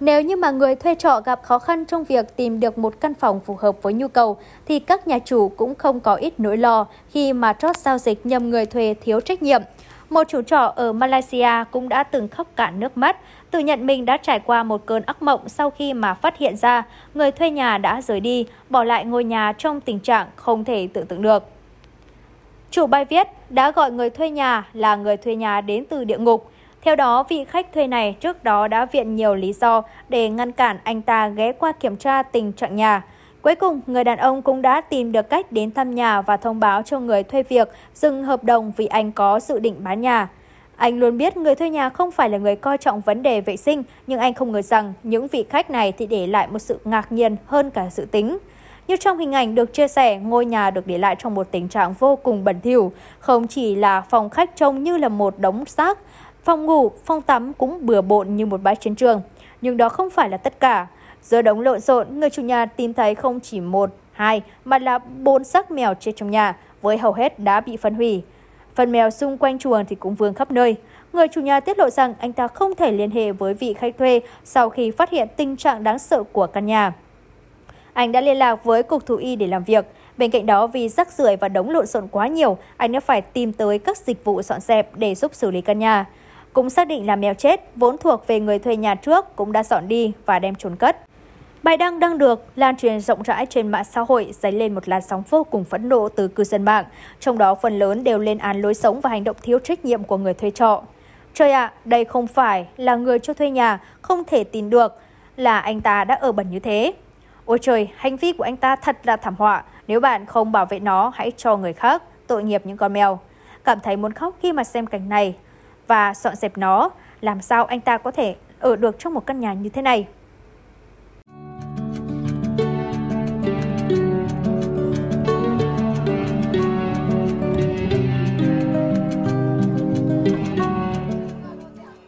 Nếu như mà người thuê trọ gặp khó khăn trong việc tìm được một căn phòng phù hợp với nhu cầu, thì các nhà chủ cũng không có ít nỗi lo khi mà chót giao dịch nhầm người thuê thiếu trách nhiệm. Một chủ trọ ở Malaysia cũng đã từng khóc cả nước mắt, tự nhận mình đã trải qua một cơn ác mộng sau khi mà phát hiện ra người thuê nhà đã rời đi, bỏ lại ngôi nhà trong tình trạng không thể tưởng tượng được. Chủ bài viết đã gọi người thuê nhà là người thuê nhà đến từ địa ngục, theo đó, vị khách thuê này trước đó đã viện nhiều lý do để ngăn cản anh ta ghé qua kiểm tra tình trạng nhà. Cuối cùng, người đàn ông cũng đã tìm được cách đến thăm nhà và thông báo cho người thuê việc dừng hợp đồng vì anh có dự định bán nhà. Anh luôn biết người thuê nhà không phải là người coi trọng vấn đề vệ sinh, nhưng anh không ngờ rằng những vị khách này thì để lại một sự ngạc nhiên hơn cả dự tính. Như trong hình ảnh được chia sẻ, ngôi nhà được để lại trong một tình trạng vô cùng bẩn thỉu. Không chỉ là phòng khách trông như là một đống xác, Phòng ngủ, phòng tắm cũng bừa bộn như một bãi chiến trường. Nhưng đó không phải là tất cả. Giữa đống lộn xộn, người chủ nhà tìm thấy không chỉ một, hai mà là bốn xác mèo chết trong nhà, với hầu hết đã bị phân hủy. Phần mèo xung quanh chuồng thì cũng vương khắp nơi. Người chủ nhà tiết lộ rằng anh ta không thể liên hệ với vị khách thuê sau khi phát hiện tình trạng đáng sợ của căn nhà. Anh đã liên lạc với cục thú y để làm việc. Bên cạnh đó, vì rác rưởi và đống lộn xộn quá nhiều, anh đã phải tìm tới các dịch vụ dọn dẹp để giúp xử lý căn nhà cũng xác định là mèo chết vốn thuộc về người thuê nhà trước cũng đã dọn đi và đem trốn cất. Bài đăng đăng được lan truyền rộng rãi trên mạng xã hội dấy lên một làn sóng vô cùng phẫn nộ từ cư dân mạng, trong đó phần lớn đều lên án lối sống và hành động thiếu trách nhiệm của người thuê trọ. Trời ạ, à, đây không phải là người cho thuê nhà, không thể tin được là anh ta đã ở bẩn như thế. Ôi trời, hành vi của anh ta thật là thảm họa, nếu bạn không bảo vệ nó hãy cho người khác, tội nghiệp những con mèo. Cảm thấy muốn khóc khi mà xem cảnh này, và dọn dẹp nó. Làm sao anh ta có thể ở được trong một căn nhà như thế này?